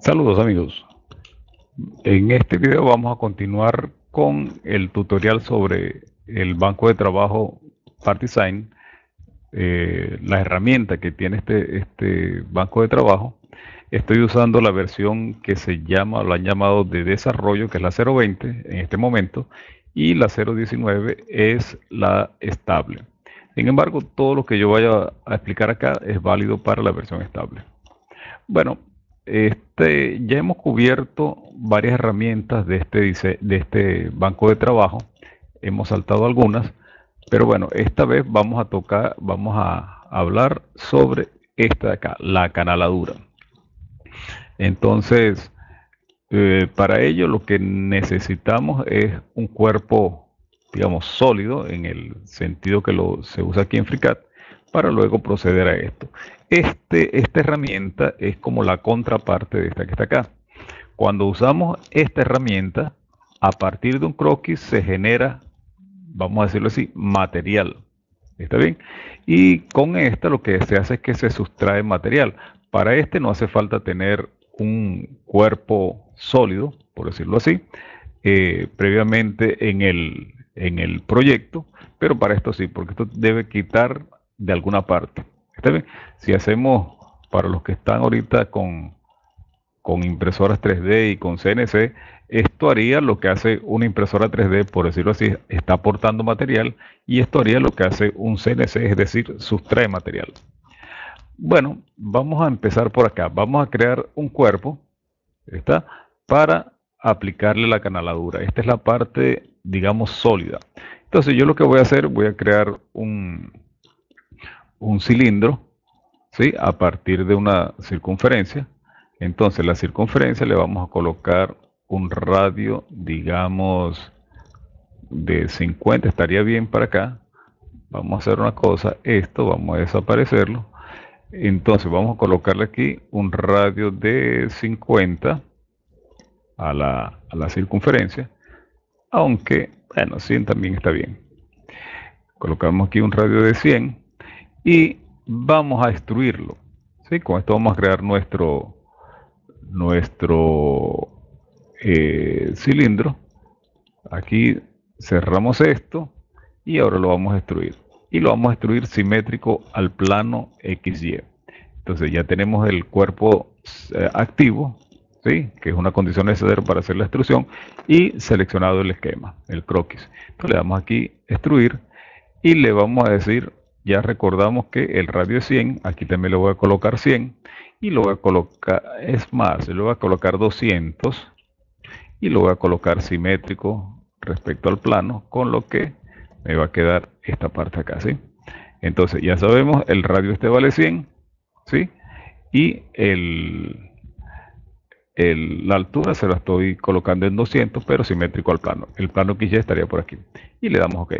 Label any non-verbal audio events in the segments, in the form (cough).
Saludos amigos. En este video vamos a continuar con el tutorial sobre el banco de trabajo Partisign, eh, la herramienta que tiene este, este banco de trabajo. Estoy usando la versión que se llama, lo han llamado de desarrollo, que es la 020 en este momento, y la 019 es la estable. Sin embargo, todo lo que yo vaya a explicar acá es válido para la versión estable. Bueno, este, ya hemos cubierto varias herramientas de este, de este banco de trabajo, hemos saltado algunas, pero bueno, esta vez vamos a tocar, vamos a hablar sobre esta de acá, la canaladura. Entonces, eh, para ello lo que necesitamos es un cuerpo, digamos, sólido, en el sentido que lo, se usa aquí en FreeCAD, para luego proceder a esto. Este, esta herramienta es como la contraparte de esta que está acá. Cuando usamos esta herramienta, a partir de un croquis se genera, vamos a decirlo así, material. ¿Está bien? Y con esta lo que se hace es que se sustrae material. Para este no hace falta tener un cuerpo sólido, por decirlo así, eh, previamente en el, en el proyecto, pero para esto sí, porque esto debe quitar de alguna parte. ¿Está bien? Si hacemos, para los que están ahorita con, con impresoras 3D y con CNC, esto haría lo que hace una impresora 3D, por decirlo así, está aportando material y esto haría lo que hace un CNC, es decir, sustrae material. Bueno, vamos a empezar por acá. Vamos a crear un cuerpo ¿está? para aplicarle la canaladura. Esta es la parte, digamos, sólida. Entonces yo lo que voy a hacer, voy a crear un, un cilindro, ¿sí? A partir de una circunferencia. Entonces, la circunferencia le vamos a colocar un radio, digamos, de 50, estaría bien para acá. Vamos a hacer una cosa, esto vamos a desaparecerlo. Entonces, vamos a colocarle aquí un radio de 50 a la, a la circunferencia. Aunque, bueno, 100 también está bien. Colocamos aquí un radio de 100 y vamos a destruirlo. ¿sí? Con esto vamos a crear nuestro, nuestro eh, cilindro. Aquí cerramos esto y ahora lo vamos a destruir. Y lo vamos a destruir simétrico al plano XY. Entonces ya tenemos el cuerpo eh, activo, ¿sí? que es una condición necesaria para hacer la extrusión, y seleccionado el esquema, el croquis. Entonces le damos aquí extruir y le vamos a decir ya recordamos que el radio es 100, aquí también le voy a colocar 100 y lo voy a colocar, es más, le voy a colocar 200 y lo voy a colocar simétrico respecto al plano, con lo que me va a quedar esta parte acá, ¿sí? Entonces ya sabemos, el radio este vale 100, ¿sí? Y el, la altura se la estoy colocando en 200, pero simétrico al plano. El plano que ya estaría por aquí. Y le damos OK.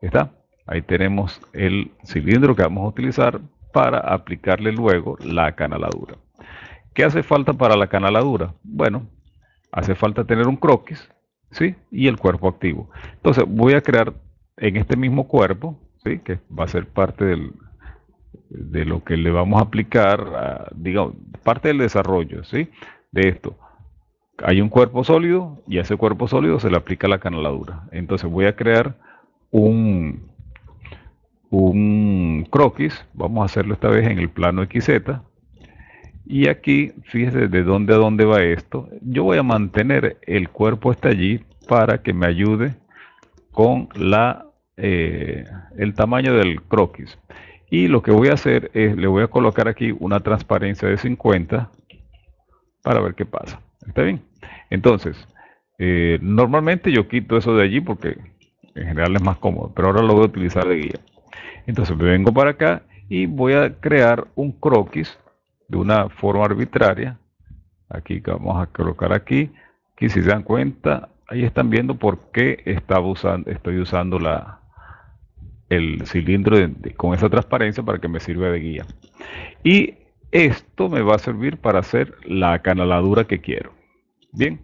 ¿Está? Ahí tenemos el cilindro que vamos a utilizar para aplicarle luego la canaladura. ¿Qué hace falta para la canaladura? Bueno, hace falta tener un croquis ¿sí? y el cuerpo activo. Entonces voy a crear en este mismo cuerpo, ¿sí? que va a ser parte de lo que le vamos a aplicar, ah, digamos, parte del desarrollo ¿sí? de esto. Hay un cuerpo sólido y a ese cuerpo sólido se le aplica la canaladura. Entonces voy a crear un, un croquis, vamos a hacerlo esta vez en el plano XZ, y aquí, fíjese de dónde a dónde va esto, yo voy a mantener el cuerpo hasta allí para que me ayude con la, eh, el tamaño del croquis. Y lo que voy a hacer es, le voy a colocar aquí una transparencia de 50 para ver qué pasa. ¿Está bien? Entonces, eh, normalmente yo quito eso de allí porque en general es más cómodo, pero ahora lo voy a utilizar de guía. Entonces me vengo para acá y voy a crear un croquis de una forma arbitraria. Aquí vamos a colocar aquí. Aquí si se dan cuenta, ahí están viendo por qué estaba usando, estoy usando la, el cilindro con esa transparencia para que me sirva de guía. Y esto me va a servir para hacer la canaladura que quiero. Bien,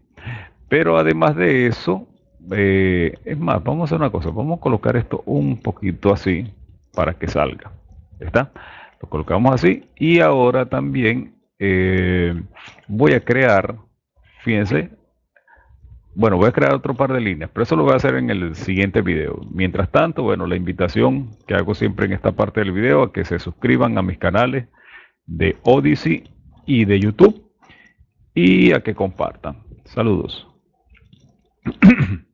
pero además de eso, eh, es más, vamos a hacer una cosa, vamos a colocar esto un poquito así para que salga. ¿Está? Lo colocamos así y ahora también eh, voy a crear, fíjense, bueno, voy a crear otro par de líneas, pero eso lo voy a hacer en el siguiente video. Mientras tanto, bueno, la invitación que hago siempre en esta parte del video a que se suscriban a mis canales de Odyssey y de YouTube y a que compartan. Saludos. (clears throat)